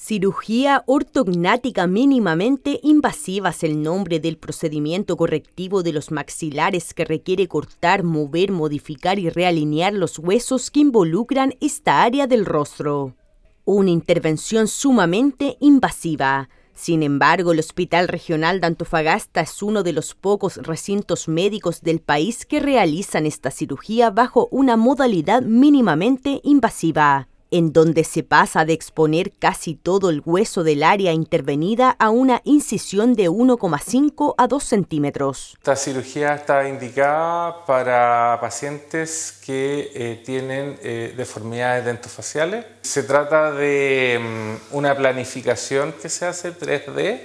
Cirugía ortognática mínimamente invasiva es el nombre del procedimiento correctivo de los maxilares que requiere cortar, mover, modificar y realinear los huesos que involucran esta área del rostro. Una intervención sumamente invasiva. Sin embargo, el Hospital Regional de Antofagasta es uno de los pocos recintos médicos del país que realizan esta cirugía bajo una modalidad mínimamente invasiva en donde se pasa de exponer casi todo el hueso del área intervenida a una incisión de 1,5 a 2 centímetros. Esta cirugía está indicada para pacientes que eh, tienen eh, deformidades dentofaciales. Se trata de mm, una planificación que se hace 3D,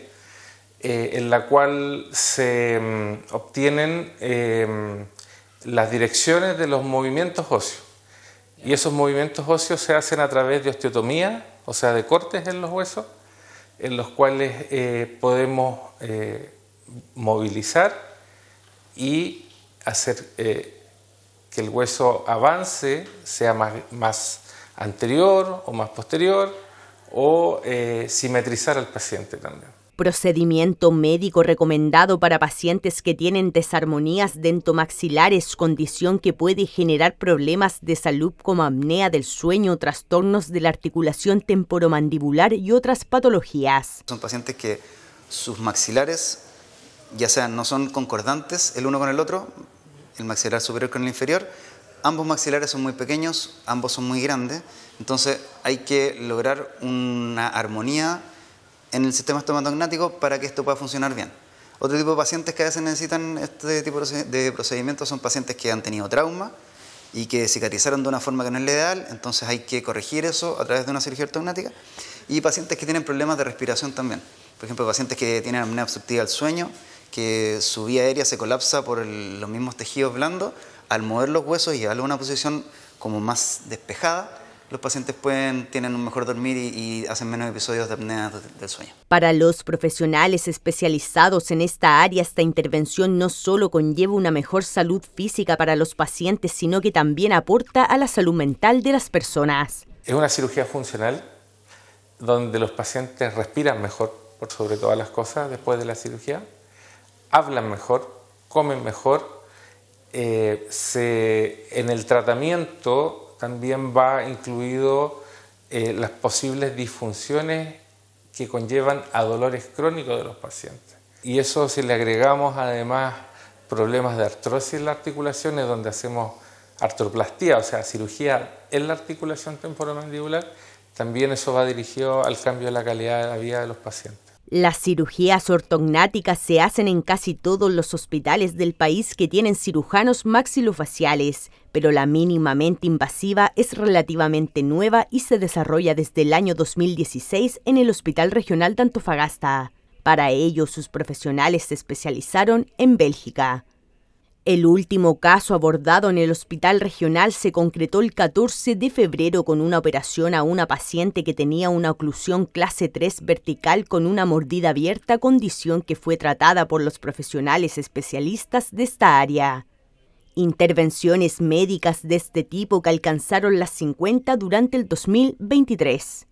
eh, en la cual se mm, obtienen mm, las direcciones de los movimientos óseos. Y esos movimientos óseos se hacen a través de osteotomía, o sea, de cortes en los huesos, en los cuales eh, podemos eh, movilizar y hacer eh, que el hueso avance, sea más anterior o más posterior, o simetrizar al paciente también procedimiento médico recomendado para pacientes que tienen desarmonías dentomaxilares, condición que puede generar problemas de salud como apnea del sueño, trastornos de la articulación temporomandibular y otras patologías. Son pacientes que sus maxilares ya sean no son concordantes el uno con el otro, el maxilar superior con el inferior, ambos maxilares son muy pequeños, ambos son muy grandes, entonces hay que lograr una armonía en el sistema estomatognático para que esto pueda funcionar bien. Otro tipo de pacientes que a veces necesitan este tipo de procedimientos son pacientes que han tenido trauma y que cicatrizaron de una forma que no es la ideal, entonces hay que corregir eso a través de una cirugía ortognática. Y pacientes que tienen problemas de respiración también. Por ejemplo, pacientes que tienen apnea obstructiva del sueño, que su vía aérea se colapsa por los mismos tejidos blandos, al mover los huesos y llevarlo a una posición como más despejada, los pacientes pueden, tienen un mejor dormir y, hacen menos episodios de apnea del sueño. Para los profesionales especializados en esta área, esta intervención no solo conlleva una mejor salud física para los pacientes, sino que también aporta a la salud mental de las personas. Es una cirugía funcional donde los pacientes respiran mejor, por sobre todas las cosas, después de la cirugía, hablan mejor, comen mejor, eh, se, en el tratamiento también va incluido eh, las posibles disfunciones que conllevan a dolores crónicos de los pacientes. Y eso si le agregamos además problemas de artrosis en las articulaciones, donde hacemos artroplastía, o sea, cirugía en la articulación temporomandibular, también eso va dirigido al cambio de la calidad de la vida de los pacientes. Las cirugías ortognáticas se hacen en casi todos los hospitales del país que tienen cirujanos maxilofaciales, pero la mínimamente invasiva es relativamente nueva y se desarrolla desde el año 2016 en el Hospital Regional de Antofagasta. Para ello, sus profesionales se especializaron en Bélgica. El último caso abordado en el hospital regional se concretó el 14 de febrero con una operación a una paciente que tenía una oclusión clase 3 vertical con una mordida abierta, condición que fue tratada por los profesionales especialistas de esta área. Intervenciones médicas de este tipo que alcanzaron las 50 durante el 2023.